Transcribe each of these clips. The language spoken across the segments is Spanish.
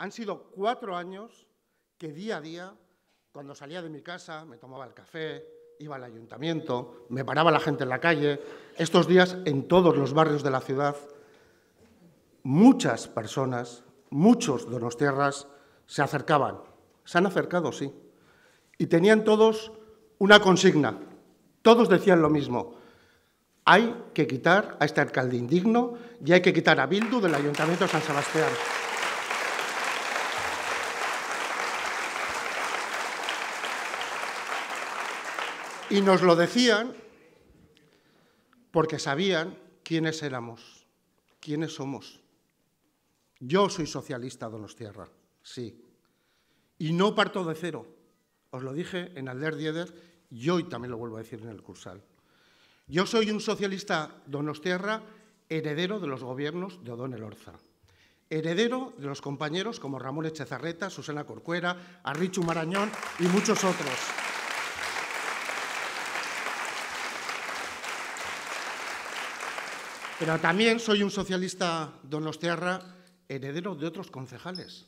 Han sido cuatro años que día a día, cuando salía de mi casa, me tomaba el café, iba al ayuntamiento, me paraba la gente en la calle, estos días en todos los barrios de la ciudad, muchas personas, muchos tierras se acercaban. Se han acercado, sí. Y tenían todos una consigna. Todos decían lo mismo. Hay que quitar a este alcalde indigno y hay que quitar a Bildu del Ayuntamiento de San Sebastián. Y nos lo decían porque sabían quiénes éramos, quiénes somos. Yo soy socialista, Donostierra, sí. Y no parto de cero. Os lo dije en Alder Dieder y hoy también lo vuelvo a decir en el Cursal. Yo soy un socialista Donostierra heredero de los gobiernos de Odón Orza, Heredero de los compañeros como Ramón Echezarreta, Susana Corcuera, Arrichu Marañón y muchos otros. Pero también soy un socialista don donostiarra heredero de otros concejales,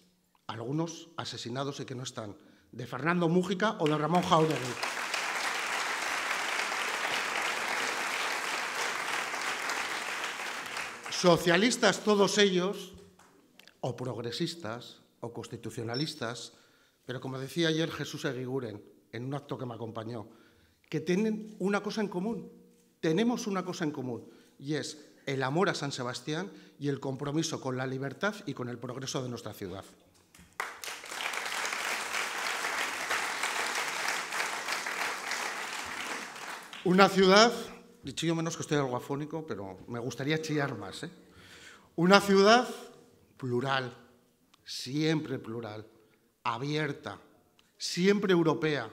algunos asesinados y que no están, de Fernando Mújica o de Ramón Jauregui. Socialistas todos ellos, o progresistas, o constitucionalistas, pero como decía ayer Jesús Eguiguren, en un acto que me acompañó, que tienen una cosa en común, tenemos una cosa en común, y es el amor a San Sebastián y el compromiso con la libertad y con el progreso de nuestra ciudad. Una ciudad, dicho yo menos que estoy algo afónico, pero me gustaría chillar más, ¿eh? una ciudad plural, siempre plural, abierta, siempre europea,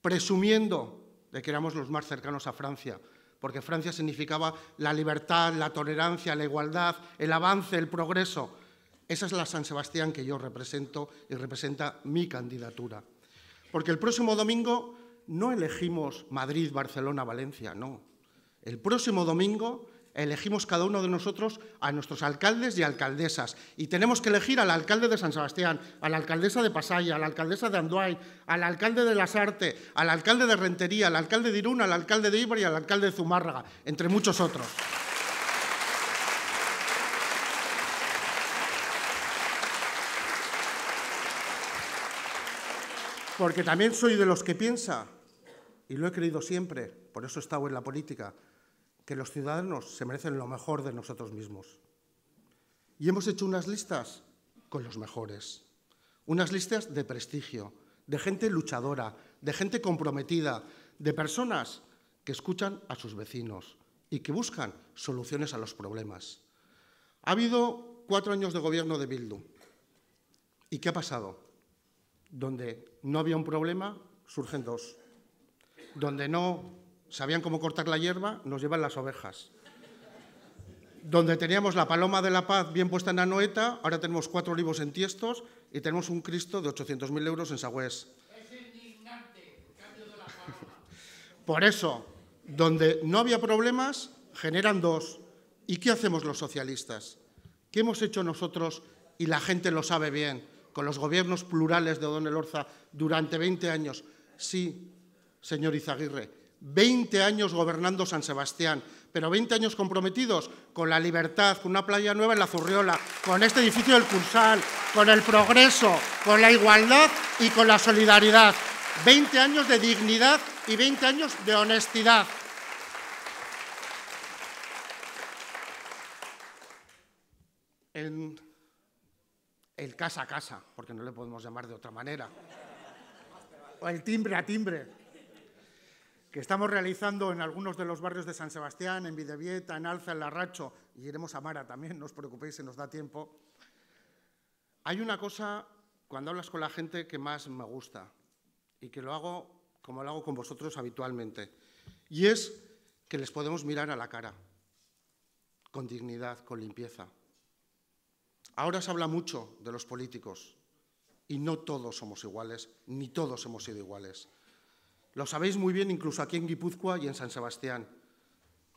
presumiendo de que éramos los más cercanos a Francia, porque Francia significaba la libertad, la tolerancia, la igualdad, el avance, el progreso. Esa es la San Sebastián que yo represento y representa mi candidatura. Porque el próximo domingo no elegimos Madrid, Barcelona, Valencia, no. El próximo domingo elegimos cada uno de nosotros a nuestros alcaldes y alcaldesas. Y tenemos que elegir al alcalde de San Sebastián, a la alcaldesa de Pasaya, a la alcaldesa de Anduay, al alcalde de Lasarte, al alcalde de Rentería, al alcalde de Irún, al alcalde de Ibar y al alcalde de Zumárraga, entre muchos otros. Porque también soy de los que piensa, y lo he creído siempre, por eso he estado en la política, que los ciudadanos se merecen lo mejor de nosotros mismos. Y hemos hecho unas listas con los mejores, unas listas de prestigio, de gente luchadora, de gente comprometida, de personas que escuchan a sus vecinos y que buscan soluciones a los problemas. Ha habido cuatro años de gobierno de Bildu. ¿Y qué ha pasado? Donde no había un problema, surgen dos. Donde no sabían cómo cortar la hierba, nos llevan las ovejas. Donde teníamos la paloma de la paz bien puesta en Anoeta, ahora tenemos cuatro olivos en tiestos y tenemos un Cristo de 800.000 euros en Sagüés. Es indignante, de la Por eso, donde no había problemas, generan dos. ¿Y qué hacemos los socialistas? ¿Qué hemos hecho nosotros, y la gente lo sabe bien, con los gobiernos plurales de Don Elorza durante 20 años? Sí, señor Izaguirre, 20 años gobernando San Sebastián, pero 20 años comprometidos con la libertad, con una playa nueva en la Zurriola, con este edificio del Cursal, con el progreso, con la igualdad y con la solidaridad. 20 años de dignidad y 20 años de honestidad. En el casa a casa, porque no le podemos llamar de otra manera, o el timbre a timbre que estamos realizando en algunos de los barrios de San Sebastián, en Videvieta, en Alza, en Larracho, y iremos a Mara también, no os preocupéis si nos da tiempo, hay una cosa cuando hablas con la gente que más me gusta y que lo hago como lo hago con vosotros habitualmente, y es que les podemos mirar a la cara, con dignidad, con limpieza. Ahora se habla mucho de los políticos y no todos somos iguales, ni todos hemos sido iguales. Lo sabéis muy bien incluso aquí en Guipúzcoa y en San Sebastián.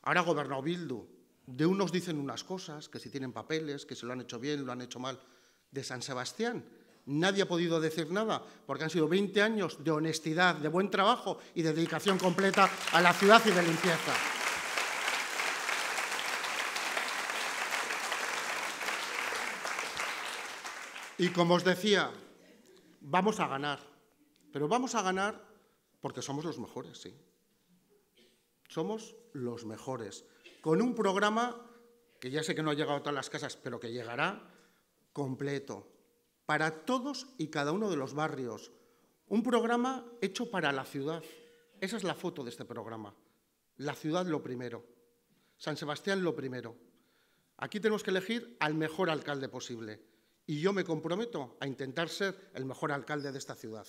Ahora gobernó Bildu. De unos dicen unas cosas, que si tienen papeles, que se lo han hecho bien, lo han hecho mal. De San Sebastián nadie ha podido decir nada, porque han sido 20 años de honestidad, de buen trabajo y de dedicación completa a la ciudad y de limpieza. Y como os decía, vamos a ganar, pero vamos a ganar porque somos los mejores, sí. Somos los mejores. Con un programa que ya sé que no ha llegado a todas las casas, pero que llegará completo. Para todos y cada uno de los barrios. Un programa hecho para la ciudad. Esa es la foto de este programa. La ciudad lo primero. San Sebastián lo primero. Aquí tenemos que elegir al mejor alcalde posible. Y yo me comprometo a intentar ser el mejor alcalde de esta ciudad.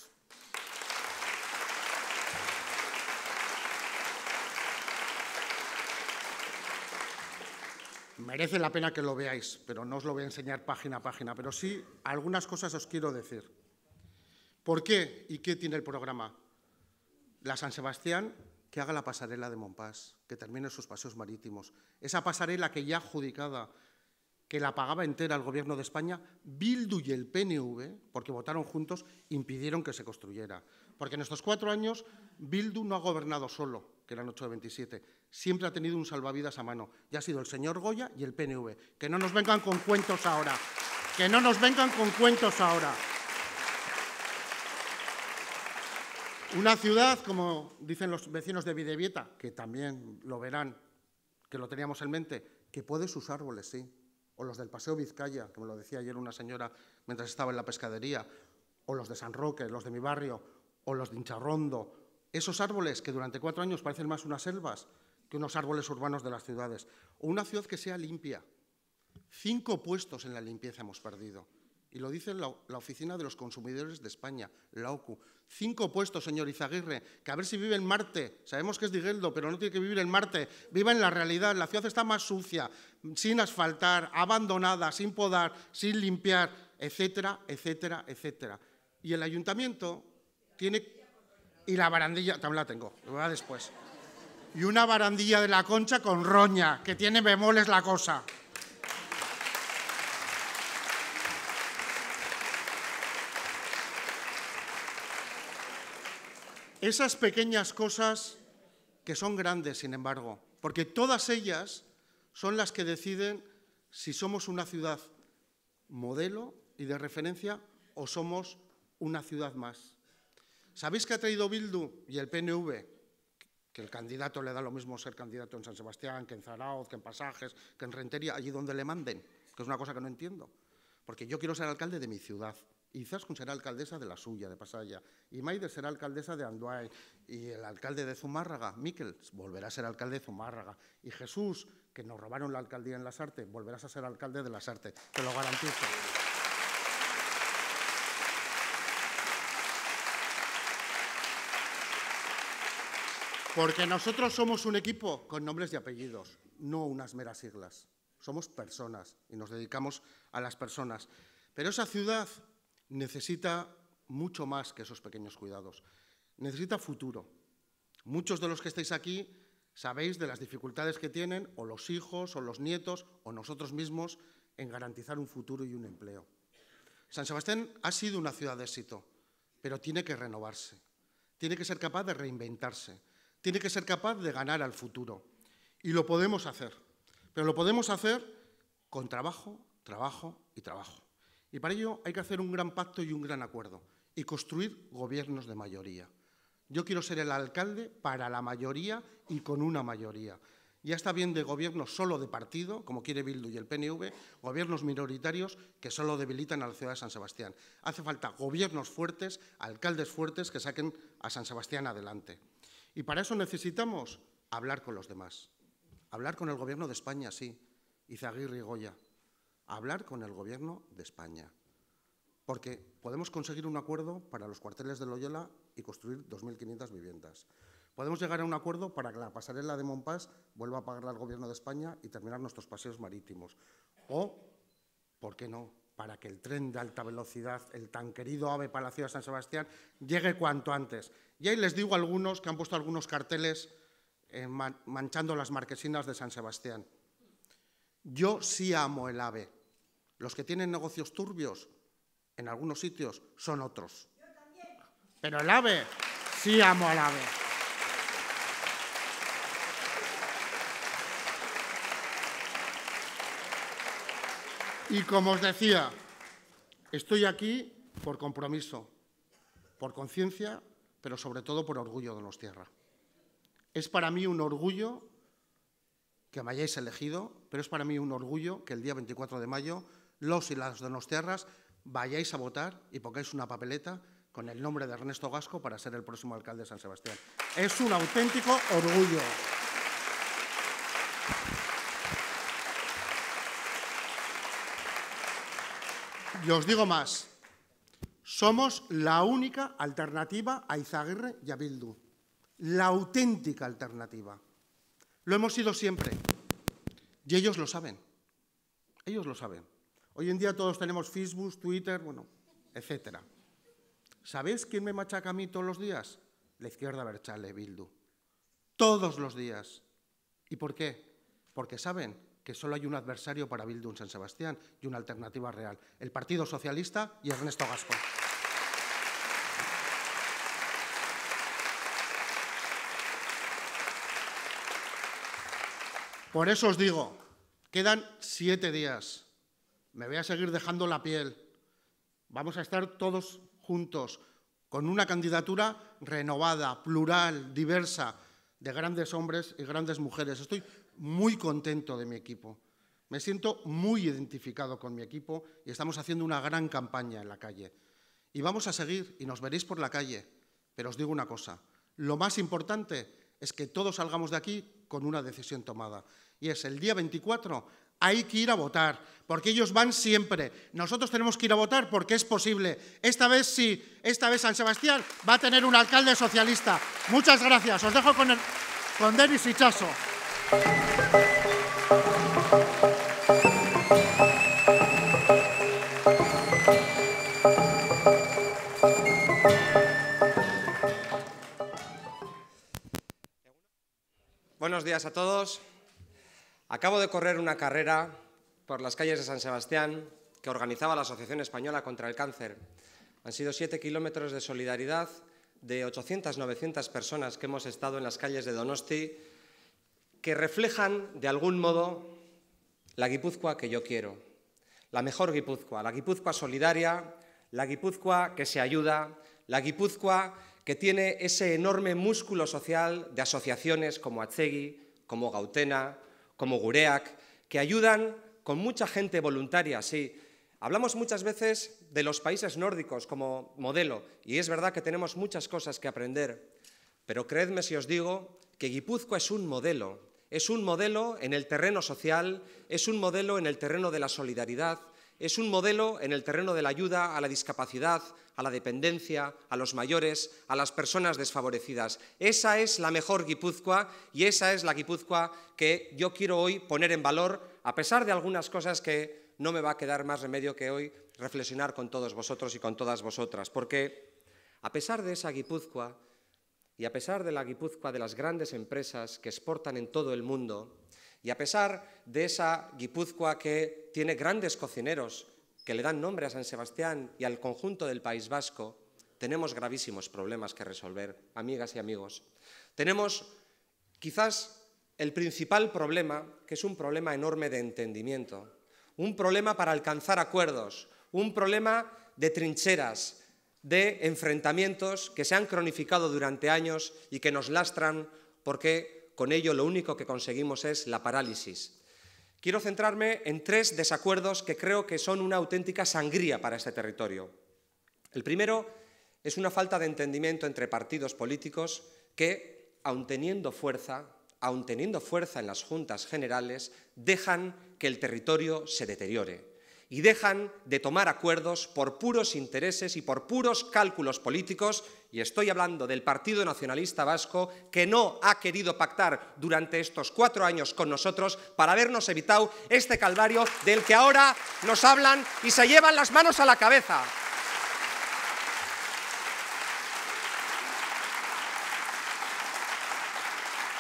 merece la pena que lo veáis, pero no os lo voy a enseñar página a página, pero sí algunas cosas os quiero decir. ¿Por qué y qué tiene el programa? La San Sebastián, que haga la pasarela de Montpas, que termine sus paseos marítimos. Esa pasarela que ya adjudicada, que la pagaba entera el Gobierno de España, Bildu y el PNV, porque votaron juntos, impidieron que se construyera. Porque en estos cuatro años Bildu no ha gobernado solo, que eran 8 de 27, siempre ha tenido un salvavidas a mano, y ha sido el señor Goya y el PNV. Que no nos vengan con cuentos ahora, que no nos vengan con cuentos ahora. Una ciudad, como dicen los vecinos de Videvieta, que también lo verán, que lo teníamos en mente, que puede sus árboles, sí. O los del Paseo Vizcaya, como me lo decía ayer una señora mientras estaba en la pescadería. O los de San Roque, los de mi barrio. O los de Incharrondo esos árboles que durante cuatro años parecen más unas selvas que unos árboles urbanos de las ciudades, o una ciudad que sea limpia. Cinco puestos en la limpieza hemos perdido. Y lo dice la, Oficina de los Consumidores de España, la OCU. Cinco puestos, señor Izaguirre, que a ver si vive en Marte. Sabemos que es Digeldo, pero no tiene que vivir en Marte. Viva en la realidad. La ciudad está más sucia, sin asfaltar, abandonada, sin podar, sin limpiar, etcétera, etcétera, etcétera. Y el ayuntamiento tiene y la barandilla, también la tengo, lo después. Y una barandilla de la concha con roña, que tiene bemoles la cosa. Esas pequeñas cosas que son grandes, sin embargo, porque todas ellas son las que deciden si somos una ciudad modelo y de referencia o somos una ciudad más. ¿Sabéis qué ha traído Bildu y el PNV? Que el candidato le da lo mismo ser candidato en San Sebastián, que en Zaraoz, que en Pasajes, que en Rentería, allí donde le manden, que es una cosa que no entiendo. Porque yo quiero ser alcalde de mi ciudad. Y Zaskun será alcaldesa de la suya, de Pasaya. Y Maider será alcaldesa de Anduay. Y el alcalde de Zumárraga, Miquel, volverá a ser alcalde de Zumárraga. Y Jesús, que nos robaron la alcaldía en Las Artes, volverás a ser alcalde de Las Artes. Te lo garantizo. Porque nosotros somos un equipo con nombres y apellidos, no unas meras siglas. Somos personas y nos dedicamos a las personas. Pero esa ciudad necesita mucho más que esos pequeños cuidados. Necesita futuro. Muchos de los que estáis aquí sabéis de las dificultades que tienen o los hijos o los nietos o nosotros mismos en garantizar un futuro y un empleo. San Sebastián ha sido una ciudad de éxito, pero tiene que renovarse, tiene que ser capaz de reinventarse, tiene que ser capaz de ganar al futuro. Y lo podemos hacer. Pero lo podemos hacer con trabajo, trabajo y trabajo. Y para ello hay que hacer un gran pacto y un gran acuerdo y construir gobiernos de mayoría. Yo quiero ser el alcalde para la mayoría y con una mayoría. Ya está bien de gobiernos solo de partido, como quiere Bildu y el PNV, gobiernos minoritarios que solo debilitan a la ciudad de San Sebastián. Hace falta gobiernos fuertes, alcaldes fuertes que saquen a San Sebastián adelante. Y para eso necesitamos hablar con los demás. Hablar con el gobierno de España, sí, dice Aguirre y Goya. Hablar con el gobierno de España. Porque podemos conseguir un acuerdo para los cuarteles de Loyola y construir 2.500 viviendas. Podemos llegar a un acuerdo para que la pasarela de Montpás vuelva a pagar al gobierno de España y terminar nuestros paseos marítimos. O, ¿por qué no?, para que el tren de alta velocidad, el tan querido AVE Palacio de San Sebastián, llegue cuanto antes. Y ahí les digo a algunos que han puesto algunos carteles eh, manchando las marquesinas de San Sebastián. Yo sí amo el AVE. Los que tienen negocios turbios en algunos sitios son otros. Pero el AVE, sí amo al AVE. Y como os decía, estoy aquí por compromiso, por conciencia, pero sobre todo por orgullo de los tierras. Es para mí un orgullo que me hayáis elegido, pero es para mí un orgullo que el día 24 de mayo los y las de tierras vayáis a votar y pongáis una papeleta con el nombre de Ernesto Gasco para ser el próximo alcalde de San Sebastián. Es un auténtico orgullo. Y os digo más, somos la única alternativa a Izaguirre y a Bildu, la auténtica alternativa. Lo hemos sido siempre y ellos lo saben, ellos lo saben. Hoy en día todos tenemos Facebook, Twitter, bueno, etcétera. ¿Sabéis quién me machaca a mí todos los días? La izquierda Berchale, Bildu. Todos los días. ¿Y por qué? Porque saben que solo hay un adversario para Bildu en San Sebastián y una alternativa real, el Partido Socialista y Ernesto Gaspar. Por eso os digo, quedan siete días. Me voy a seguir dejando la piel. Vamos a estar todos juntos con una candidatura renovada, plural, diversa, de grandes hombres y grandes mujeres. Estoy muy contento de mi equipo. Me siento muy identificado con mi equipo y estamos haciendo una gran campaña en la calle. Y vamos a seguir y nos veréis por la calle. Pero os digo una cosa, lo más importante es que todos salgamos de aquí con una decisión tomada. Y es el día 24 hay que ir a votar, porque ellos van siempre. Nosotros tenemos que ir a votar porque es posible. Esta vez sí, esta vez San Sebastián va a tener un alcalde socialista. Muchas gracias. Os dejo con, Denis Hichazo. Buenos días a todos. Acabo de correr una carrera por las calles de San Sebastián que organizaba la Asociación Española contra el Cáncer. Han sido siete kilómetros de solidaridad de 800-900 personas que hemos estado en las calles de Donosti que reflejan de algún modo la Guipúzcoa que yo quiero, la mejor Guipúzcoa, la Guipúzcoa solidaria, la Guipúzcoa que se ayuda, la Guipúzcoa que tiene ese enorme músculo social de asociaciones como Atzegui, como Gautena, como Gureak... que ayudan con mucha gente voluntaria, sí. Hablamos muchas veces de los países nórdicos como modelo, y es verdad que tenemos muchas cosas que aprender, pero creedme si os digo que Guipúzcoa es un modelo, es un modelo en el terreno social, es un modelo en el terreno de la solidaridad, es un modelo en el terreno de la ayuda a la discapacidad, a la dependencia, a los mayores, a las personas desfavorecidas. Esa es la mejor Guipúzcoa y esa es la Guipúzcoa que yo quiero hoy poner en valor, a pesar de algunas cosas que no me va a quedar más remedio que hoy reflexionar con todos vosotros y con todas vosotras, porque a pesar de esa Guipúzcoa, y a pesar de la Guipúzcoa de las grandes empresas que exportan en todo el mundo, y a pesar de esa Guipúzcoa que tiene grandes cocineros que le dan nombre a San Sebastián y al conjunto del País Vasco, tenemos gravísimos problemas que resolver, amigas y amigos. Tenemos quizás el principal problema, que es un problema enorme de entendimiento, un problema para alcanzar acuerdos, un problema de trincheras, de enfrentamientos que se han cronificado durante años y que nos lastran porque con ello lo único que conseguimos es la parálisis. Quiero centrarme en tres desacuerdos que creo que son una auténtica sangría para este territorio. El primero es una falta de entendimiento entre partidos políticos que, aun teniendo fuerza, aun teniendo fuerza en las juntas generales, dejan que el territorio se deteriore y dejan de tomar acuerdos por puros intereses y por puros cálculos políticos, y estoy hablando del Partido Nacionalista Vasco, que no ha querido pactar durante estos cuatro años con nosotros para habernos evitado este calvario del que ahora nos hablan y se llevan las manos a la cabeza.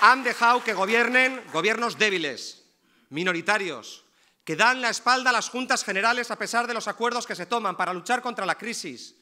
Han dejado que gobiernen gobiernos débiles, minoritarios, que dan la espalda a las juntas generales a pesar de los acuerdos que se toman para luchar contra la crisis,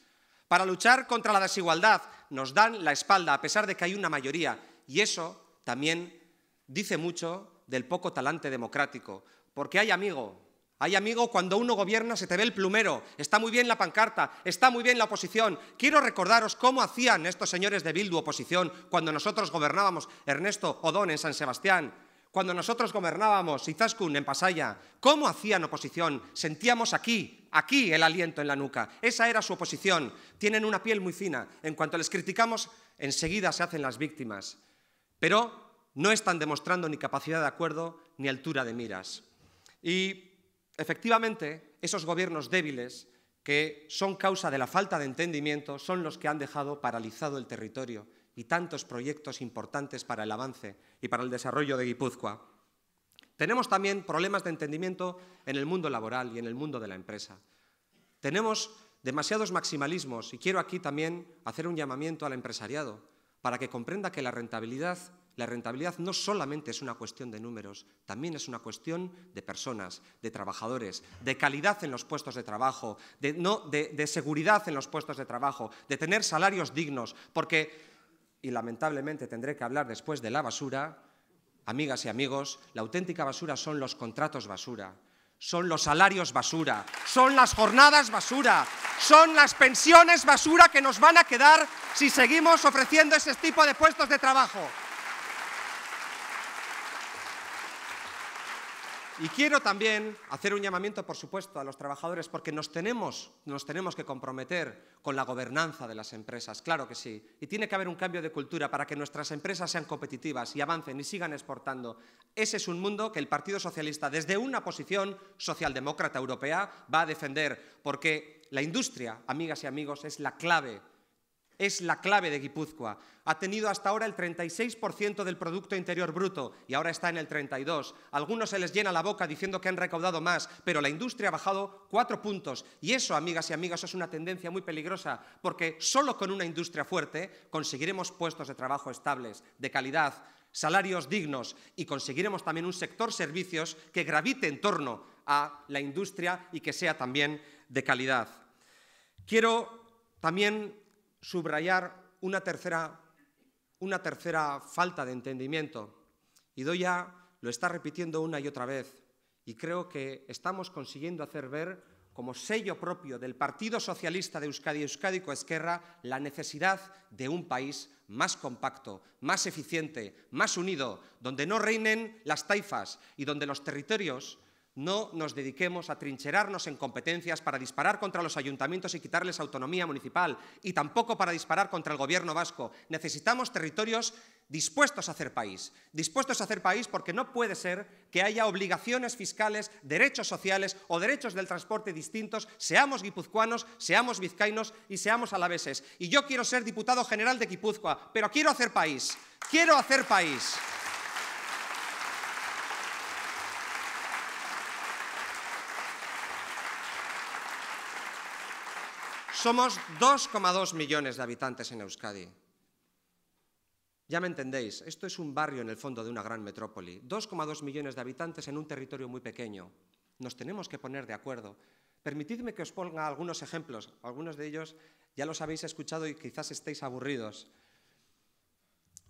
para luchar contra la desigualdad, nos dan la espalda a pesar de que hay una mayoría. Y eso también dice mucho del poco talante democrático, porque hay amigo, hay amigo, cuando uno gobierna se te ve el plumero, está muy bien la pancarta, está muy bien la oposición. Quiero recordaros cómo hacían estos señores de Bildu oposición cuando nosotros gobernábamos Ernesto Odón en San Sebastián. Cuando nosotros gobernábamos Izaskun en Pasaya, ¿cómo hacían oposición? Sentíamos aquí, aquí el aliento en la nuca. Esa era su oposición. Tienen una piel muy fina. En cuanto les criticamos, enseguida se hacen las víctimas. Pero no están demostrando ni capacidad de acuerdo ni altura de miras. Y efectivamente, esos gobiernos débiles que son causa de la falta de entendimiento son los que han dejado paralizado el territorio y tantos proyectos importantes para el avance y para el desarrollo de Guipúzcoa. Tenemos también problemas de entendimiento en el mundo laboral y en el mundo de la empresa. Tenemos demasiados maximalismos y quiero aquí también hacer un llamamiento al empresariado para que comprenda que la rentabilidad, la rentabilidad no solamente es una cuestión de números, también es una cuestión de personas, de trabajadores, de calidad en los puestos de trabajo, de, no, de, de seguridad en los puestos de trabajo, de tener salarios dignos, porque y lamentablemente tendré que hablar después de la basura, amigas y amigos, la auténtica basura son los contratos basura, son los salarios basura, son las jornadas basura, son las pensiones basura que nos van a quedar si seguimos ofreciendo ese tipo de puestos de trabajo. Y quiero también hacer un llamamiento, por supuesto, a los trabajadores, porque nos tenemos, nos tenemos que comprometer con la gobernanza de las empresas, claro que sí. Y tiene que haber un cambio de cultura para que nuestras empresas sean competitivas y avancen y sigan exportando. Ese es un mundo que el Partido Socialista, desde una posición socialdemócrata europea, va a defender, porque la industria, amigas y amigos, es la clave es la clave de Guipúzcoa. Ha tenido hasta ahora el 36% del Producto Interior Bruto y ahora está en el 32%. A algunos se les llena la boca diciendo que han recaudado más, pero la industria ha bajado cuatro puntos. Y eso, amigas y amigos, es una tendencia muy peligrosa, porque solo con una industria fuerte conseguiremos puestos de trabajo estables, de calidad, salarios dignos y conseguiremos también un sector servicios que gravite en torno a la industria y que sea también de calidad. Quiero también subrayar una tercera, falta de entendimiento. Y Doya lo está repitiendo una y otra vez. Y creo que estamos consiguiendo hacer ver como sello propio del Partido Socialista de Euskadi, Euskadi Coesquerra, la necesidad de un país más compacto, más eficiente, más unido, donde no reinen las taifas y donde los territorios no nos dediquemos a trincherarnos en competencias para disparar contra los ayuntamientos y quitarles autonomía municipal, y tampoco para disparar contra el gobierno vasco. Necesitamos territorios dispuestos a hacer país. Dispuestos a hacer país porque no puede ser que haya obligaciones fiscales, derechos sociales o derechos del transporte distintos, seamos guipuzcoanos, seamos vizcainos y seamos alaveses. Y yo quiero ser diputado general de Guipúzcoa, pero quiero hacer país. Quiero hacer país. Somos 2,2 millones de habitantes en Euskadi. Ya me entendéis, esto es un barrio en el fondo de una gran metrópoli. 2,2 millones de habitantes en un territorio muy pequeño. Nos tenemos que poner de acuerdo. Permitidme que os ponga algunos ejemplos. Algunos de ellos ya los habéis escuchado y quizás estéis aburridos.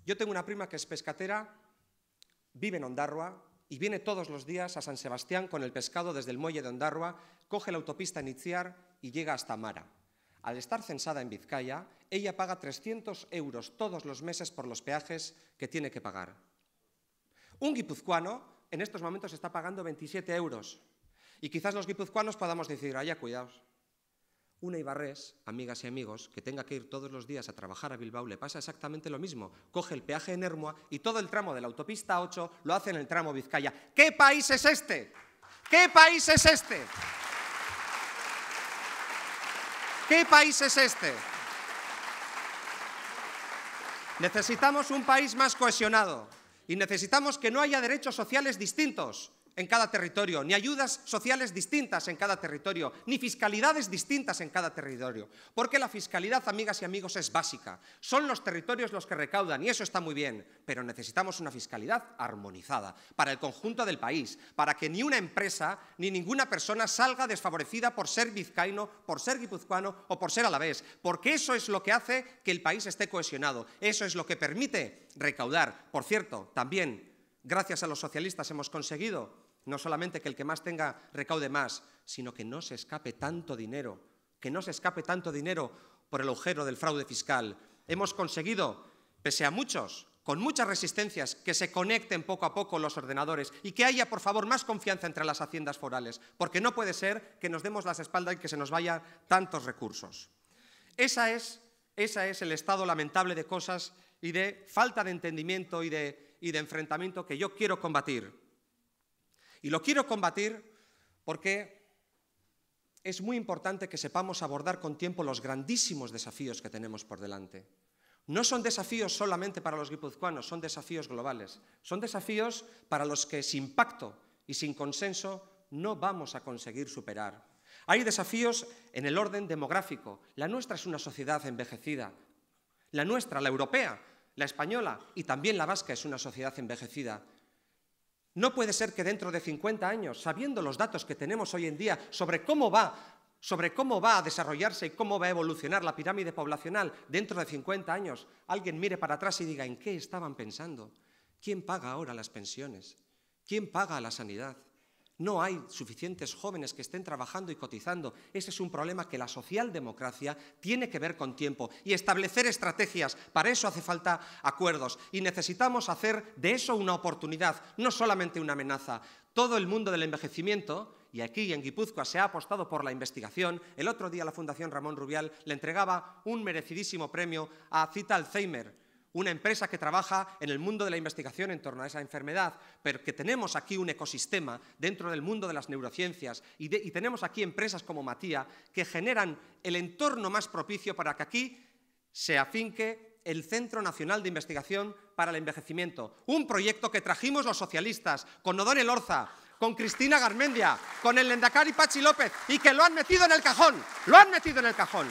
Yo tengo una prima que es pescatera, vive en Ondarroa y viene todos los días a San Sebastián con el pescado desde el muelle de Ondarroa, coge la autopista iniciar y llega hasta Mara. Al estar censada en Vizcaya, ella paga 300 euros todos los meses por los peajes que tiene que pagar. Un guipuzcoano en estos momentos está pagando 27 euros. Y quizás los guipuzcoanos podamos decir, allá cuidaos. Una Ibarrés, amigas y amigos, que tenga que ir todos los días a trabajar a Bilbao, le pasa exactamente lo mismo. Coge el peaje en Hermua y todo el tramo de la autopista 8 lo hace en el tramo Vizcaya. ¿Qué país es este? ¿Qué país es este? ¿Qué país es este? Necesitamos un país más cohesionado y necesitamos que no haya derechos sociales distintos, en cada territorio, ni ayudas sociales distintas en cada territorio, ni fiscalidades distintas en cada territorio, porque la fiscalidad, amigas y amigos, es básica. Son los territorios los que recaudan y eso está muy bien, pero necesitamos una fiscalidad armonizada para el conjunto del país, para que ni una empresa ni ninguna persona salga desfavorecida por ser vizcaíno, por ser guipuzcoano o por ser vez. porque eso es lo que hace que el país esté cohesionado, eso es lo que permite recaudar. Por cierto, también gracias a los socialistas hemos conseguido no solamente que el que más tenga recaude más, sino que no se escape tanto dinero, que no se escape tanto dinero por el agujero del fraude fiscal. Hemos conseguido, pese a muchos, con muchas resistencias, que se conecten poco a poco los ordenadores y que haya, por favor, más confianza entre las haciendas forales, porque no puede ser que nos demos las espaldas y que se nos vayan tantos recursos. Esa es, el estado lamentable de cosas y de falta de entendimiento y de enfrentamiento que yo quiero combatir. Y lo quiero combatir porque es muy importante que sepamos abordar con tiempo los grandísimos desafíos que tenemos por delante. No son desafíos solamente para los guipuzcoanos, son desafíos globales. Son desafíos para los que sin pacto y sin consenso no vamos a conseguir superar. Hay desafíos en el orden demográfico. La nuestra es una sociedad envejecida. La nuestra, la europea, la española y también la vasca es una sociedad envejecida. No puede ser que dentro de 50 años, sabiendo los datos que tenemos hoy en día sobre cómo va sobre cómo va a desarrollarse y cómo va a evolucionar la pirámide poblacional dentro de 50 años, alguien mire para atrás y diga en qué estaban pensando. ¿Quién paga ahora las pensiones? ¿Quién paga la sanidad? No hay suficientes jóvenes que estén trabajando y cotizando. Ese es un problema que la socialdemocracia tiene que ver con tiempo y establecer estrategias. Para eso hace falta acuerdos y necesitamos hacer de eso una oportunidad, no solamente una amenaza. Todo el mundo del envejecimiento, y aquí en Guipúzcoa se ha apostado por la investigación, el otro día la Fundación Ramón Rubial le entregaba un merecidísimo premio a Cita Alzheimer una empresa que trabaja en el mundo de la investigación en torno a esa enfermedad, pero que tenemos aquí un ecosistema dentro del mundo de las neurociencias y, tenemos aquí empresas como Matía que generan el entorno más propicio para que aquí se afinque el Centro Nacional de Investigación para el Envejecimiento, un proyecto que trajimos los socialistas con Odón Elorza, con Cristina Garmendia, con el Lendakari Pachi López y que lo han metido en el cajón, lo han metido en el cajón.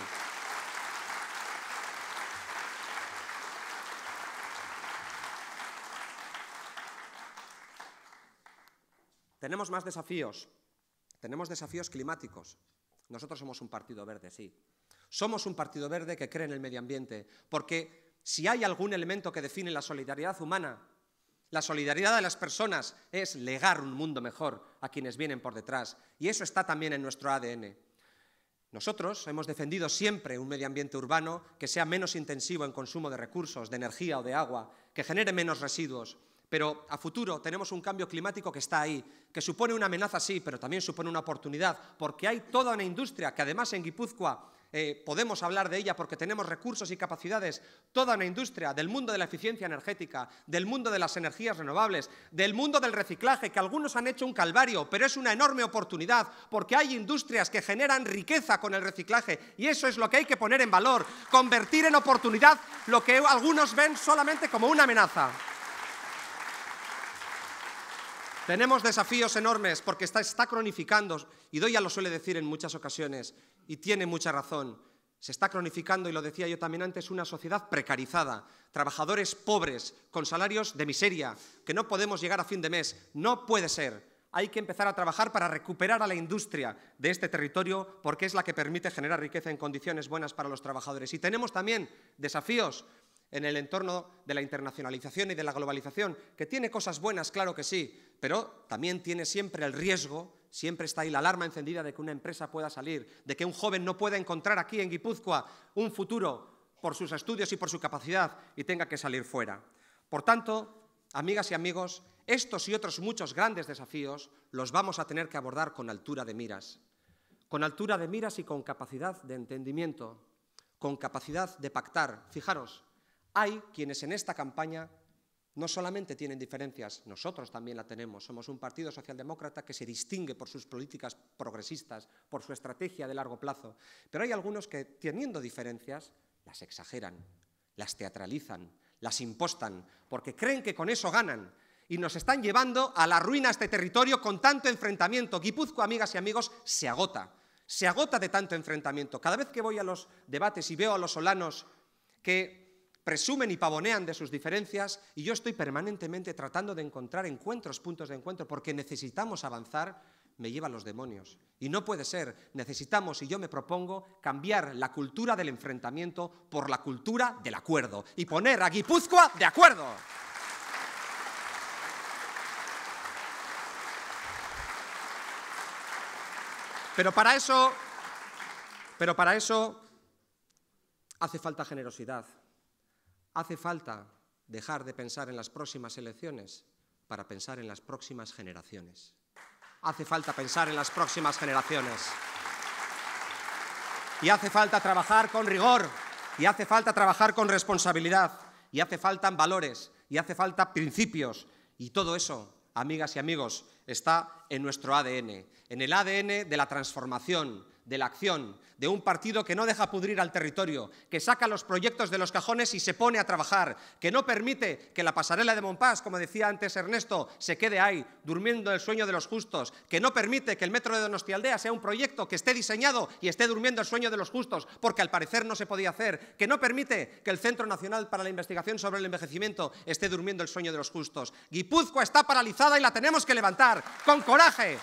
Tenemos más desafíos. Tenemos desafíos climáticos. Nosotros somos un partido verde, sí. Somos un partido verde que cree en el medio ambiente, porque si hay algún elemento que define la solidaridad humana, la solidaridad de las personas es legar un mundo mejor a quienes vienen por detrás, y eso está también en nuestro ADN. Nosotros hemos defendido siempre un medio ambiente urbano que sea menos intensivo en consumo de recursos, de energía o de agua, que genere menos residuos, pero a futuro tenemos un cambio climático que está ahí, que supone una amenaza, sí, pero también supone una oportunidad, porque hay toda una industria que además en Guipúzcoa eh, podemos hablar de ella porque tenemos recursos y capacidades, toda una industria del mundo de la eficiencia energética, del mundo de las energías renovables, del mundo del reciclaje, que algunos han hecho un calvario, pero es una enorme oportunidad porque hay industrias que generan riqueza con el reciclaje y eso es lo que hay que poner en valor, convertir en oportunidad lo que algunos ven solamente como una amenaza. Tenemos desafíos enormes porque está, está cronificando, y Doya lo suele decir en muchas ocasiones, y tiene mucha razón. Se está cronificando, y lo decía yo también antes, una sociedad precarizada, trabajadores pobres, con salarios de miseria, que no podemos llegar a fin de mes. No puede ser. Hay que empezar a trabajar para recuperar a la industria de este territorio porque es la que permite generar riqueza en condiciones buenas para los trabajadores. Y tenemos también desafíos en el entorno de la internacionalización y de la globalización, que tiene cosas buenas, claro que sí, pero también tiene siempre el riesgo, siempre está ahí la alarma encendida de que una empresa pueda salir, de que un joven no pueda encontrar aquí en Guipúzcoa un futuro por sus estudios y por su capacidad y tenga que salir fuera. Por tanto, amigas y amigos, estos y otros muchos grandes desafíos los vamos a tener que abordar con altura de miras, con altura de miras y con capacidad de entendimiento, con capacidad de pactar. Fijaros, hay quienes en esta campaña no solamente tienen diferencias, nosotros también la tenemos. Somos un partido socialdemócrata que se distingue por sus políticas progresistas, por su estrategia de largo plazo, pero hay algunos que, teniendo diferencias, las exageran, las teatralizan, las impostan, porque creen que con eso ganan y nos están llevando a la ruina a este territorio con tanto enfrentamiento. Guipúzcoa, amigas y amigos, se agota, se agota de tanto enfrentamiento. Cada vez que voy a los debates y veo a los solanos que presumen y pavonean de sus diferencias y yo estoy permanentemente tratando de encontrar encuentros, puntos de encuentro, porque necesitamos avanzar, me llevan los demonios. Y no puede ser, necesitamos, y yo me propongo, cambiar la cultura del enfrentamiento por la cultura del acuerdo y poner a Guipúzcoa de acuerdo. Pero para eso, pero para eso hace falta generosidad. Hace falta dejar de pensar en las próximas elecciones para pensar en las próximas generaciones. Hace falta pensar en las próximas generaciones. Y hace falta trabajar con rigor, y hace falta trabajar con responsabilidad, y hace falta valores, y hace falta principios, y todo eso, amigas y amigos, está en nuestro ADN, en el ADN de la transformación, de la acción, de un partido que no deja pudrir al territorio, que saca los proyectos de los cajones y se pone a trabajar, que no permite que la pasarela de Montpaz, como decía antes Ernesto, se quede ahí, durmiendo el sueño de los justos, que no permite que el metro de Donostialdea sea un proyecto que esté diseñado y esté durmiendo el sueño de los justos, porque al parecer no se podía hacer, que no permite que el Centro Nacional para la Investigación sobre el Envejecimiento esté durmiendo el sueño de los justos. Guipúzcoa está paralizada y la tenemos que levantar con coraje.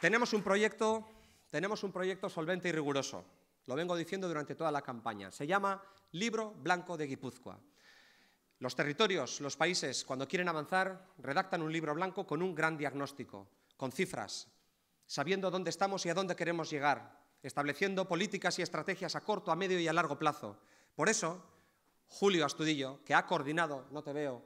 Tenemos un proyecto, tenemos un proyecto solvente y riguroso. Lo vengo diciendo durante toda la campaña. Se llama Libro Blanco de Guipúzcoa. Los territorios, los países, cuando quieren avanzar, redactan un libro blanco con un gran diagnóstico, con cifras, sabiendo dónde estamos y a dónde queremos llegar, estableciendo políticas y estrategias a corto, a medio y a largo plazo. Por eso, Julio Astudillo, que ha coordinado, no te veo.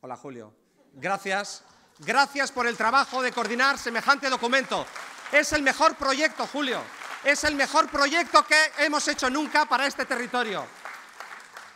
Hola Julio. Gracias Gracias por el trabajo de coordinar semejante documento. Es el mejor proyecto, Julio. Es el mejor proyecto que hemos hecho nunca para este territorio.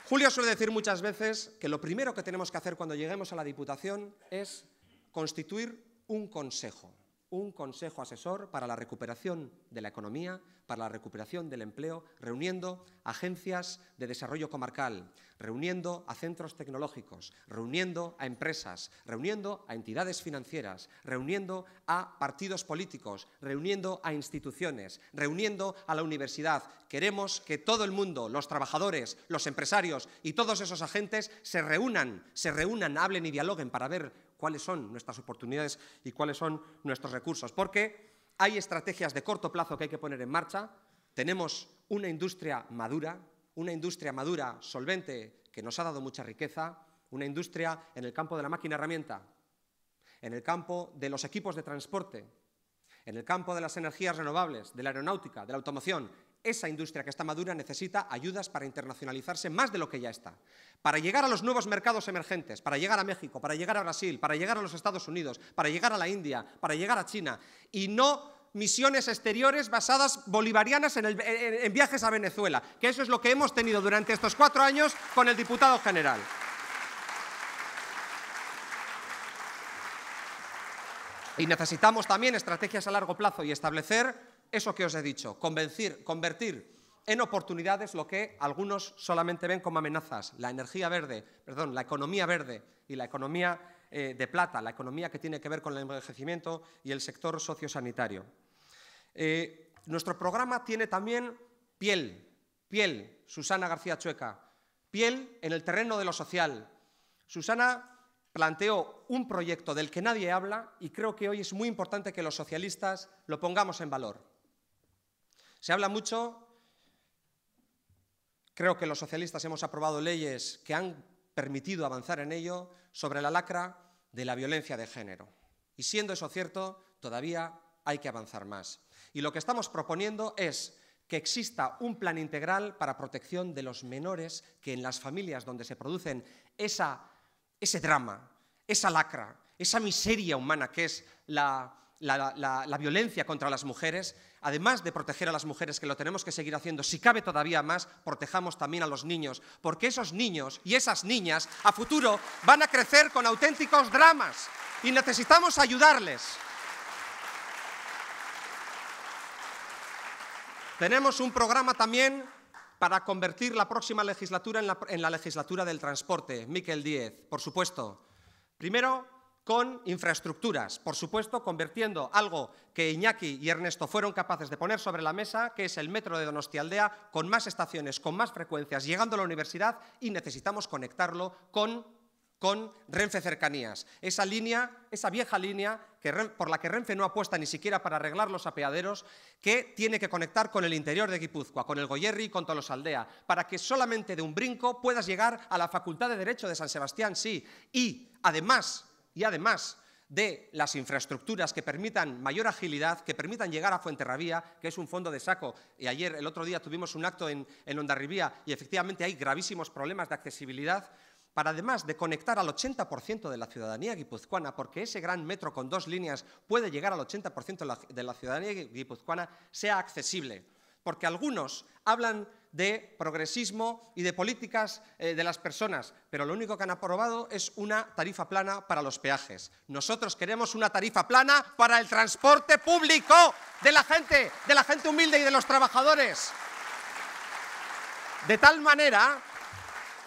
Julio suele decir muchas veces que lo primero que tenemos que hacer cuando lleguemos a la Diputación es constituir un consejo un consejo asesor para la recuperación de la economía, para la recuperación del empleo, reuniendo agencias de desarrollo comarcal, reuniendo a centros tecnológicos, reuniendo a empresas, reuniendo a entidades financieras, reuniendo a partidos políticos, reuniendo a instituciones, reuniendo a la universidad. Queremos que todo el mundo, los trabajadores, los empresarios y todos esos agentes se reúnan, se reúnan, hablen y dialoguen para ver cuáles son nuestras oportunidades y cuáles son nuestros recursos. Porque hay estrategias de corto plazo que hay que poner en marcha. Tenemos una industria madura, una industria madura, solvente, que nos ha dado mucha riqueza, una industria en el campo de la máquina herramienta, en el campo de los equipos de transporte, en el campo de las energías renovables, de la aeronáutica, de la automoción, esa industria que está madura necesita ayudas para internacionalizarse más de lo que ya está, para llegar a los nuevos mercados emergentes, para llegar a México, para llegar a Brasil, para llegar a los Estados Unidos, para llegar a la India, para llegar a China, y no misiones exteriores basadas bolivarianas en, viajes a Venezuela, que eso es lo que hemos tenido durante estos cuatro años con el diputado general. Y necesitamos también estrategias a largo plazo y establecer eso que os he dicho, convencir, convertir en oportunidades lo que algunos solamente ven como amenazas, la energía verde, perdón, la economía verde y la economía eh, de plata, la economía que tiene que ver con el envejecimiento y el sector sociosanitario. Eh, nuestro programa tiene también piel, piel, Susana García Chueca, piel en el terreno de lo social. Susana planteó un proyecto del que nadie habla y creo que hoy es muy importante que los socialistas lo pongamos en valor. Se habla mucho, creo que los socialistas hemos aprobado leyes que han permitido avanzar en ello, sobre la lacra de la violencia de género. Y siendo eso cierto, todavía hay que avanzar más. Y lo que estamos proponiendo es que exista un plan integral para protección de los menores que en las familias donde se producen esa, ese drama, esa lacra, esa miseria humana que es la, la violencia contra las mujeres, además de proteger a las mujeres, que lo tenemos que seguir haciendo, si cabe todavía más, protejamos también a los niños, porque esos niños y esas niñas a futuro van a crecer con auténticos dramas y necesitamos ayudarles. Tenemos un programa también para convertir la próxima legislatura en la, legislatura del transporte, Miquel Díez, por supuesto. Primero, con infraestructuras, por supuesto, convirtiendo algo que Iñaki y Ernesto fueron capaces de poner sobre la mesa, que es el metro de Donostialdea, con más estaciones, con más frecuencias, llegando a la universidad y necesitamos conectarlo con, con Renfe Cercanías. Esa línea, esa vieja línea que, por la que Renfe no apuesta ni siquiera para arreglar los apeaderos, que tiene que conectar con el interior de Guipúzcoa, con el Goyerri y con Aldea, para que solamente de un brinco puedas llegar a la Facultad de Derecho de San Sebastián, sí, y además y además de las infraestructuras que permitan mayor agilidad, que permitan llegar a Fuenterrabía, que es un fondo de saco. Y ayer, el otro día, tuvimos un acto en, en Ondarribía y efectivamente hay gravísimos problemas de accesibilidad para además de conectar al 80% de la ciudadanía guipuzcoana, porque ese gran metro con dos líneas puede llegar al 80% de la ciudadanía guipuzcoana, sea accesible porque algunos hablan de progresismo y de políticas eh, de las personas, pero lo único que han aprobado es una tarifa plana para los peajes. Nosotros queremos una tarifa plana para el transporte público de la gente, de la gente humilde y de los trabajadores. De tal manera,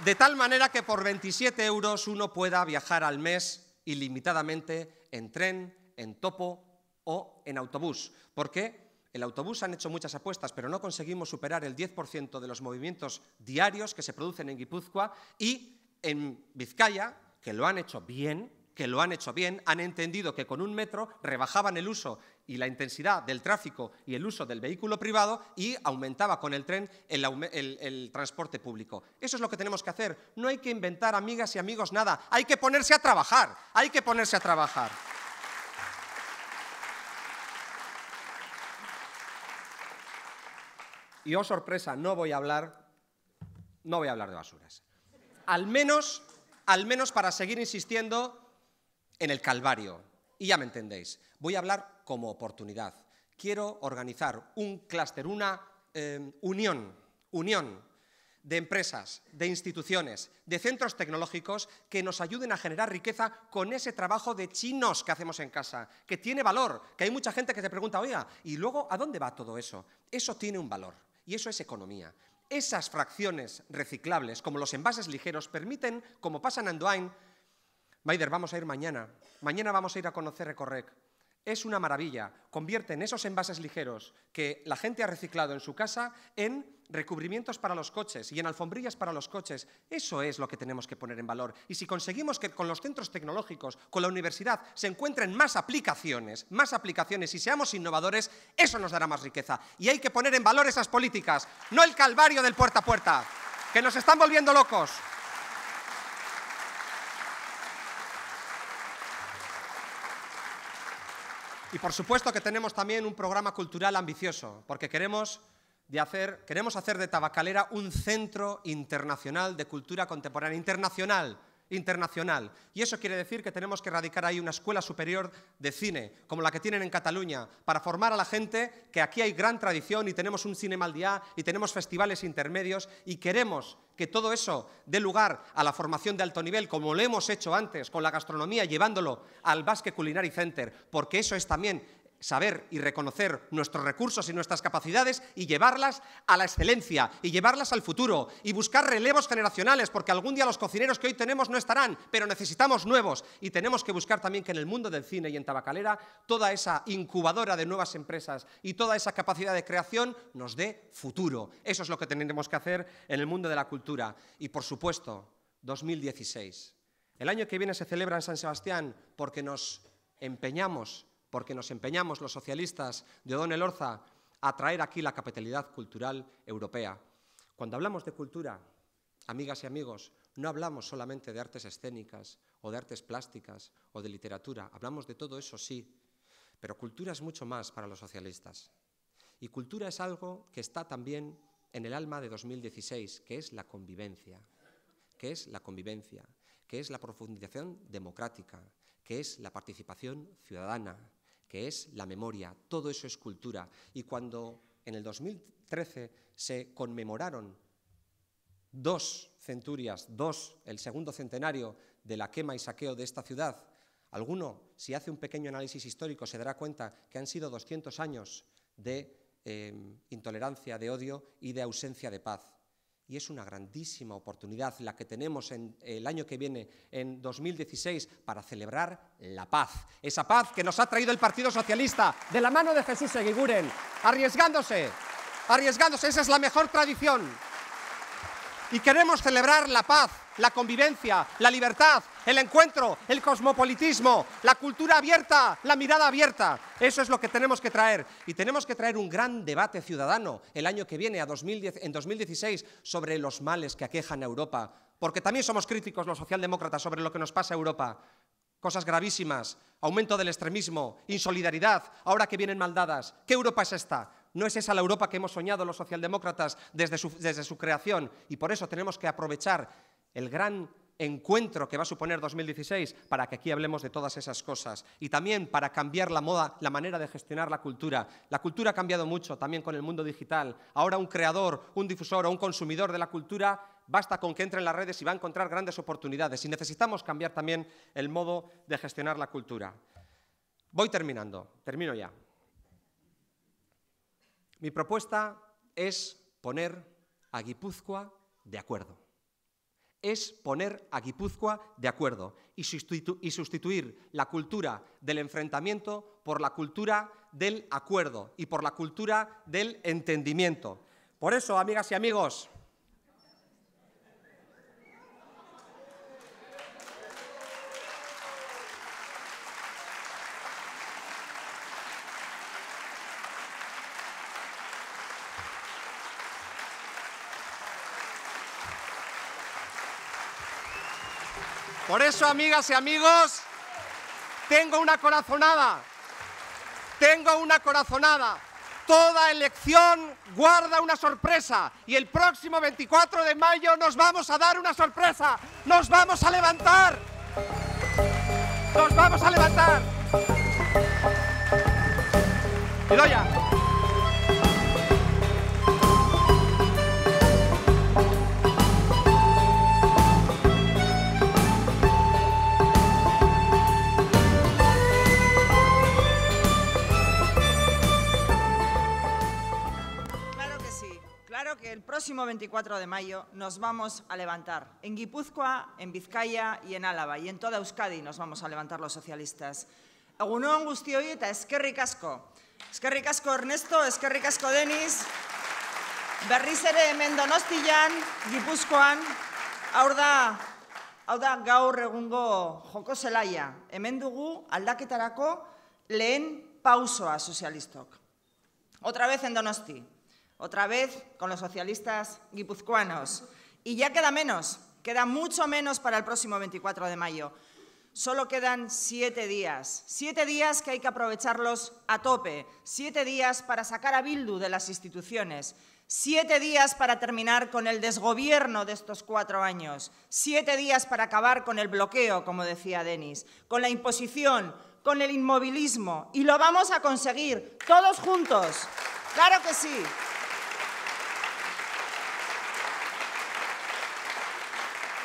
de tal manera que por 27 euros uno pueda viajar al mes ilimitadamente en tren, en topo o en autobús. ¿Por el autobús han hecho muchas apuestas, pero no conseguimos superar el 10% de los movimientos diarios que se producen en Guipúzcoa y en Vizcaya, que lo han hecho bien, que lo han hecho bien, han entendido que con un metro rebajaban el uso y la intensidad del tráfico y el uso del vehículo privado y aumentaba con el tren el, el, transporte público. Eso es lo que tenemos que hacer. No hay que inventar amigas y amigos nada, hay que ponerse a trabajar, hay que ponerse a trabajar. Y oh sorpresa, no voy a hablar, no voy a hablar de basuras. Al menos, al menos para seguir insistiendo en el calvario. Y ya me entendéis. Voy a hablar como oportunidad. Quiero organizar un clúster, una em, unión, unión de empresas, de instituciones, de centros tecnológicos que nos ayuden a generar riqueza con ese trabajo de chinos que hacemos en casa, que tiene valor, que hay mucha gente que se pregunta, oiga, ¿y luego a dónde va todo eso? Eso tiene un valor. Y eso es economía. Esas fracciones reciclables, como los envases ligeros, permiten, como pasa en Andoain, Maider, vamos a ir mañana. Mañana vamos a ir a conocer Ecorrec es una maravilla. Convierten esos envases ligeros que la gente ha reciclado en su casa en recubrimientos para los coches y en alfombrillas para los coches. Eso es lo que tenemos que poner en valor. Y si conseguimos que con los centros tecnológicos, con la universidad, se encuentren más aplicaciones, más aplicaciones y seamos innovadores, eso nos dará más riqueza. Y hay que poner en valor esas políticas, no el calvario del puerta a puerta, que nos están volviendo locos. Y por supuesto que tenemos también un programa cultural ambicioso, porque queremos, de hacer, queremos hacer de Tabacalera un centro internacional de cultura contemporánea, internacional, internacional. Y eso quiere decir que tenemos que erradicar ahí una escuela superior de cine, como la que tienen en Cataluña, para formar a la gente que aquí hay gran tradición y tenemos un cine al día y tenemos festivales intermedios y queremos que todo eso dé lugar a la formación de alto nivel, como lo hemos hecho antes con la gastronomía, llevándolo al Basque Culinary Center, porque eso es también saber y reconocer nuestros recursos y nuestras capacidades y llevarlas a la excelencia y llevarlas al futuro y buscar relevos generacionales porque algún día los cocineros que hoy tenemos no estarán, pero necesitamos nuevos y tenemos que buscar también que en el mundo del cine y en Tabacalera toda esa incubadora de nuevas empresas y toda esa capacidad de creación nos dé futuro. Eso es lo que tendremos que hacer en el mundo de la cultura y por supuesto 2016. El año que viene se celebra en San Sebastián porque nos empeñamos porque nos empeñamos los socialistas de O'Donnell Orza a traer aquí la capitalidad cultural europea. Cuando hablamos de cultura, amigas y amigos, no hablamos solamente de artes escénicas o de artes plásticas o de literatura, hablamos de todo eso sí, pero cultura es mucho más para los socialistas. Y cultura es algo que está también en el alma de 2016, que es la convivencia, que es la convivencia, que es la profundización democrática, que es la participación ciudadana, que es la memoria, todo eso es cultura. Y cuando en el 2013 se conmemoraron dos centurias, dos, el segundo centenario de la quema y saqueo de esta ciudad, alguno, si hace un pequeño análisis histórico, se dará cuenta que han sido 200 años de eh, intolerancia, de odio y de ausencia de paz. Y es una grandísima oportunidad la que tenemos en, el año que viene, en 2016, para celebrar la paz. Esa paz que nos ha traído el Partido Socialista de la mano de Jesús Eguiguren, arriesgándose, arriesgándose. Esa es la mejor tradición. Y queremos celebrar la paz la convivencia, la libertad, el encuentro, el cosmopolitismo, la cultura abierta, la mirada abierta. Eso es lo que tenemos que traer. Y tenemos que traer un gran debate ciudadano el año que viene, en 2016, sobre los males que aquejan a Europa. Porque también somos críticos los socialdemócratas sobre lo que nos pasa a Europa. Cosas gravísimas, aumento del extremismo, insolidaridad, ahora que vienen maldadas. ¿Qué Europa es esta? No es esa la Europa que hemos soñado los socialdemócratas desde su creación y por eso tenemos que aprovechar el gran encuentro que va a suponer 2016 para que aquí hablemos de todas esas cosas y también para cambiar la moda, la manera de gestionar la cultura. La cultura ha cambiado mucho también con el mundo digital. Ahora un creador, un difusor o un consumidor de la cultura basta con que entre en las redes y va a encontrar grandes oportunidades y necesitamos cambiar también el modo de gestionar la cultura. Voy terminando, termino ya. Mi propuesta es poner a Guipúzcoa de acuerdo es poner a Guipúzcoa de acuerdo y, sustituir la cultura del enfrentamiento por la cultura del acuerdo y por la cultura del entendimiento. Por eso, amigas y amigos, Por eso, amigas y amigos, tengo una corazonada, tengo una corazonada. Toda elección guarda una sorpresa y el próximo 24 de mayo nos vamos a dar una sorpresa, nos vamos a levantar, nos vamos a levantar. próximo 24 de mayo nos vamos a levantar en Gipuzkoa en Bizkaia y en Álava y en toda Euskadi nos vamos a levantar los socialistas Eguno hon gusti eta eskerrik asko Eskerrik asko Ernesto Eskerrik asko deniz Berriz ere hemen Donostian Gipuzkoan hau da hau da gaur egungo joko zelaia hemen dugu aldaketarako lehen pausoa sozialistok Otra vez en Donosti otra vez con los socialistas guipuzcoanos. Y ya queda menos, queda mucho menos para el próximo 24 de mayo. Solo quedan siete días, siete días que hay que aprovecharlos a tope, siete días para sacar a Bildu de las instituciones, siete días para terminar con el desgobierno de estos cuatro años, siete días para acabar con el bloqueo, como decía Denis, con la imposición, con el inmovilismo, y lo vamos a conseguir todos juntos. Claro que sí.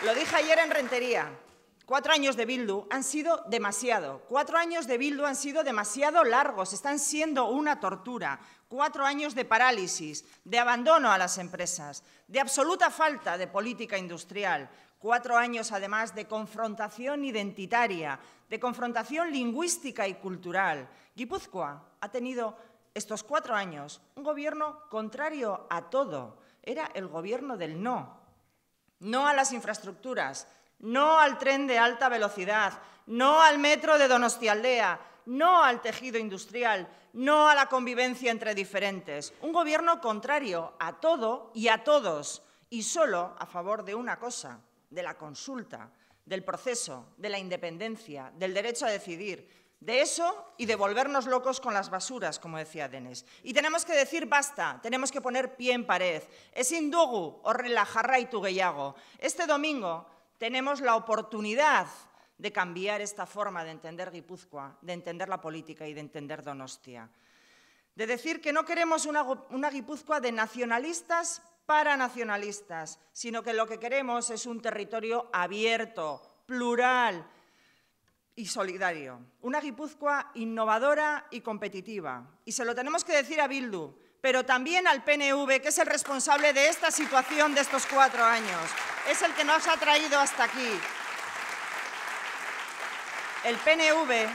Lo dije ayer en Rentería. Cuatro años de Bildu han sido demasiado. Cuatro años de Bildu han sido demasiado largos. Están siendo una tortura. Cuatro años de parálisis, de abandono a las empresas, de absoluta falta de política industrial. Cuatro años, además, de confrontación identitaria, de confrontación lingüística y cultural. Guipúzcoa ha tenido estos cuatro años un gobierno contrario a todo. Era el gobierno del no, no a las infraestructuras, no al tren de alta velocidad, no al metro de Donostialdea, no al tejido industrial, no a la convivencia entre diferentes. Un gobierno contrario a todo y a todos, y solo a favor de una cosa, de la consulta, del proceso, de la independencia, del derecho a decidir, de eso y de volvernos locos con las basuras, como decía Denis. Y tenemos que decir basta, tenemos que poner pie en pared. Es o relajarra y tu guellago. Este domingo tenemos la oportunidad de cambiar esta forma de entender Guipúzcoa, de entender la política y de entender Donostia. De decir que no queremos una, Guipúzcoa de nacionalistas para nacionalistas, sino que lo que queremos es un territorio abierto, plural y solidario. Una Guipúzcoa innovadora y competitiva. Y se lo tenemos que decir a Bildu, pero también al PNV, que es el responsable de esta situación de estos cuatro años. Es el que nos ha traído hasta aquí. El PNV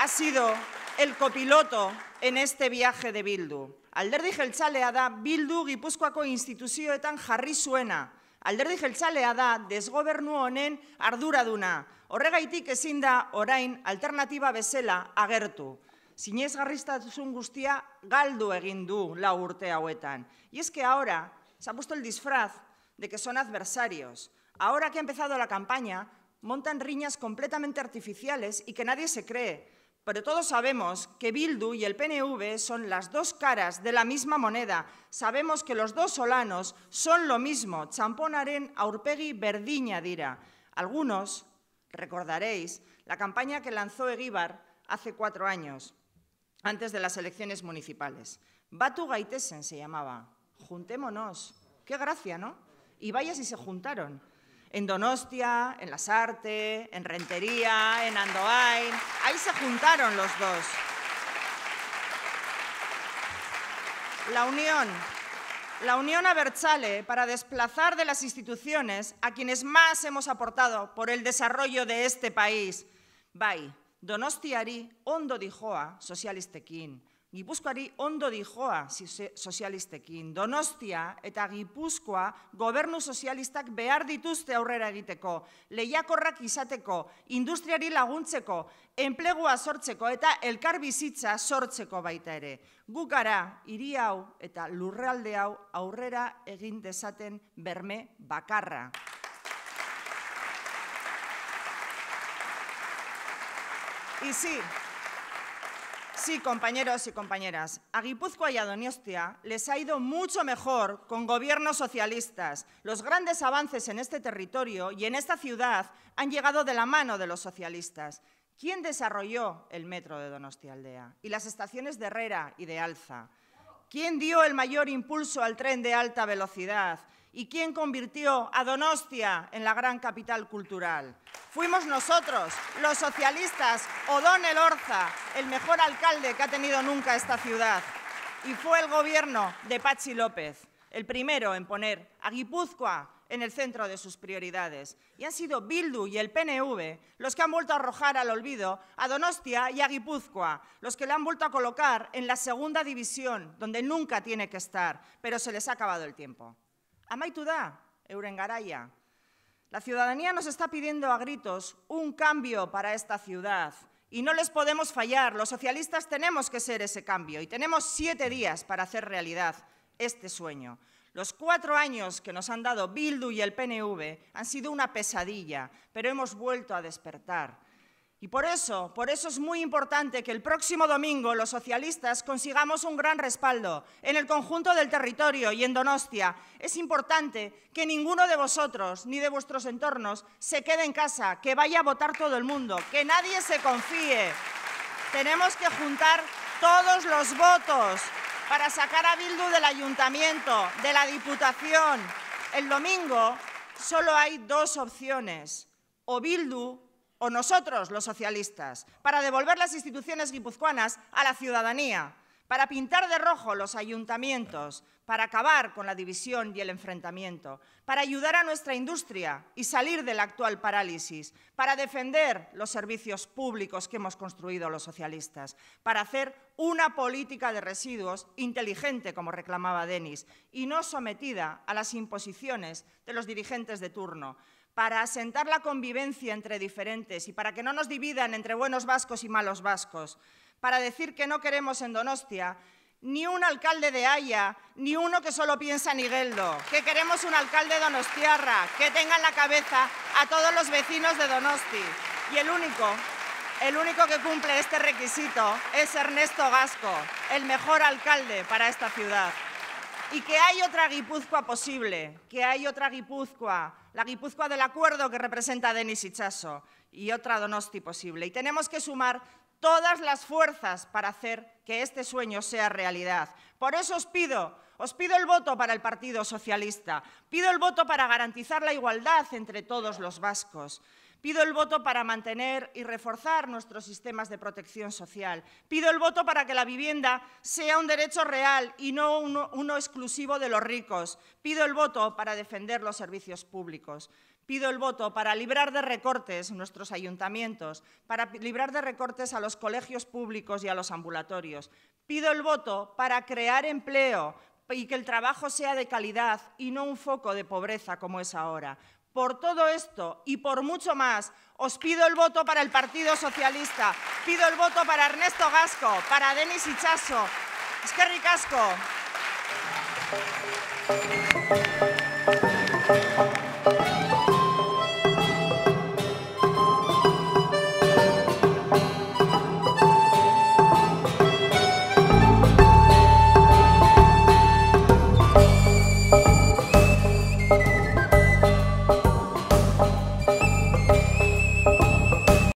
ha sido el copiloto en este viaje de Bildu. Alderdi jeltzalea da Bildu Gipuzkoako instituzioetan jarri zuena, Alderdi jeltzalea da desgobernu honen arduraduna. Horregaitik ezin da orain alternativa bezala agertu. Zinez garriztatuzun guztia galdu egin du lau urte hauetan. Iezke ahora, ha puesto el disfraz de que son adversarios. Ahora que ha empezado la campaña, montan riñas completamente artificiales y que nadie se cree. Pero todos sabemos que Bildu y el PNV son las dos caras de la misma moneda. Sabemos que los dos solanos son lo mismo, Champonaren, Aurpegui, Verdiña dira. Algunos recordaréis la campaña que lanzó Egíbar hace cuatro años, antes de las elecciones municipales. Batu Gaitesen se llamaba. Juntémonos. Qué gracia, ¿no? Y vaya si se juntaron. En Donostia, en Las Artes, en Rentería, en Andoain. Ahí se juntaron los dos. La unión. La unión a Berchale para desplazar de las instituciones a quienes más hemos aportado por el desarrollo de este país. Bai, donostiari ondo dijoa Socialistequín. Gipuzkoari ondo dijoa sozialistekin, Donostia eta Gipuzkoa gobernu sozialistak behar dituzte aurrera egiteko, lehiakorrak izateko, industriari laguntzeko, enplegua sortzeko eta elkar bizitza sortzeko baita ere. Gukara, hiri hau eta lurralde hau aurrera egin dezaten berme bakarra. Izi, Sí, compañeros y compañeras, a Guipúzcoa y a Donostia les ha ido mucho mejor con gobiernos socialistas. Los grandes avances en este territorio y en esta ciudad han llegado de la mano de los socialistas. ¿Quién desarrolló el metro de Donostia Aldea y las estaciones de Herrera y de Alza? ¿Quién dio el mayor impulso al tren de alta velocidad? ¿Y quién convirtió a Donostia en la gran capital cultural? Fuimos nosotros, los socialistas, Odón Orza, el mejor alcalde que ha tenido nunca esta ciudad. Y fue el gobierno de Pachi López, el primero en poner a Guipúzcoa en el centro de sus prioridades. Y han sido Bildu y el PNV los que han vuelto a arrojar al olvido a Donostia y a Guipúzcoa, los que le han vuelto a colocar en la segunda división, donde nunca tiene que estar, pero se les ha acabado el tiempo amaitu da La ciudadanía nos está pidiendo a gritos un cambio para esta ciudad y no les podemos fallar. Los socialistas tenemos que ser ese cambio y tenemos siete días para hacer realidad este sueño. Los cuatro años que nos han dado Bildu y el PNV han sido una pesadilla, pero hemos vuelto a despertar. Y por eso, por eso es muy importante que el próximo domingo los socialistas consigamos un gran respaldo en el conjunto del territorio y en Donostia. Es importante que ninguno de vosotros ni de vuestros entornos se quede en casa, que vaya a votar todo el mundo, que nadie se confíe. Tenemos que juntar todos los votos para sacar a Bildu del ayuntamiento, de la diputación. El domingo solo hay dos opciones, o Bildu o nosotros los socialistas, para devolver las instituciones guipuzcoanas a la ciudadanía, para pintar de rojo los ayuntamientos, para acabar con la división y el enfrentamiento, para ayudar a nuestra industria y salir de la actual parálisis, para defender los servicios públicos que hemos construido los socialistas, para hacer una política de residuos inteligente, como reclamaba Denis, y no sometida a las imposiciones de los dirigentes de turno, para asentar la convivencia entre diferentes y para que no nos dividan entre buenos vascos y malos vascos, para decir que no queremos en Donostia ni un alcalde de Haya, ni uno que solo piensa en Igueldo, que queremos un alcalde de Donostiarra, que tenga en la cabeza a todos los vecinos de Donosti. Y el único, el único que cumple este requisito es Ernesto Gasco, el mejor alcalde para esta ciudad. Y que hay otra Guipúzcoa posible, que hay otra Guipúzcoa, la Guipúzcoa del acuerdo que representa Denis Ichaso, y otra Donosti posible. Y tenemos que sumar todas las fuerzas para hacer que este sueño sea realidad. Por eso os pido, os pido el voto para el Partido Socialista, pido el voto para garantizar la igualdad entre todos los vascos. Pido el voto para mantener y reforzar nuestros sistemas de protección social. Pido el voto para que la vivienda sea un derecho real y no uno, exclusivo de los ricos. Pido el voto para defender los servicios públicos. Pido el voto para librar de recortes nuestros ayuntamientos, para librar de recortes a los colegios públicos y a los ambulatorios. Pido el voto para crear empleo y que el trabajo sea de calidad y no un foco de pobreza como es ahora. Por todo esto y por mucho más, os pido el voto para el Partido Socialista, pido el voto para Ernesto Gasco, para Denis Ichaso. Es que